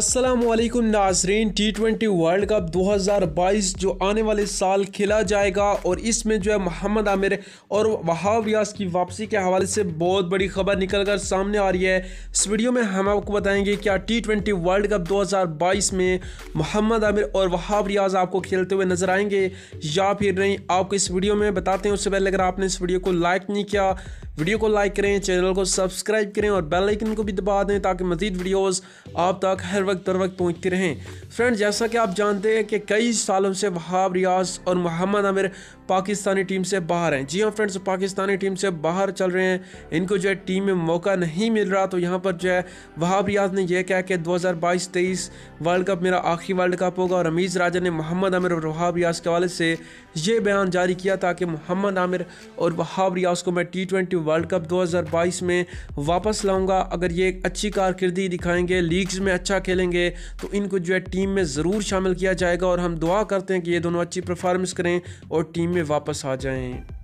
असलम नाजरीन T twenty world cup 2022 जो आने वाले साल खेला जाएगा और इसमें जो है मोहम्मद आमिर और वहाब रियाज की वापसी के हवाले से बहुत बड़ी खबर निकल कर सामने आ रही है इस वीडियो में हम आपको बताएंगे क्या टी ट्वेंटी वर्ल्ड कप 2022 में मोहम्मद आमिर और वहाब रियाज आपको खेलते हुए नजर आएंगे या फिर नहीं आपको इस वीडियो में बताते हैं उससे पहले अगर आपने इस वीडियो को लाइक नहीं किया वीडियो को लाइक करें चैनल को सब्सक्राइब करें और बेल आइकन को भी दबा दें ताकि मजीद वीडियोस आप तक हर वक्त दर वक्त पहुँचती रहें फ्रेंड जैसा कि आप जानते हैं कि कई सालों से वहाब रियाज और मोहम्मद आमिर पाकिस्तानी टीम से बाहर हैं जी हाँ फ्रेंड्स पाकिस्तानी टीम से बाहर चल रहे हैं इनको जो है टीम में मौका नहीं मिल रहा तो यहाँ पर जो है वहाब रियाज ने यह कहा कि दो हज़ार बाईस तेईस वर्ल्ड कप मेरा आखिरी वर्ल्ड कप होगा और अमीज़ राजा ने मोहम्मद आमिर और वहाब रियाज के हवाले से ये बयान जारी किया ताकि मोहम्मद आमिर और वहाब रियाज को मैं टी ट्वेंटी वर्ल्ड कप 2022 में वापस लाऊंगा अगर ये एक अच्छी कारकर्दगी दिखाएंगे लीग्स में अच्छा खेलेंगे तो इनको जो है टीम में ज़रूर शामिल किया जाएगा और हम दुआ करते हैं कि ये दोनों अच्छी परफॉर्मेंस करें और टीम में वापस आ जाएँ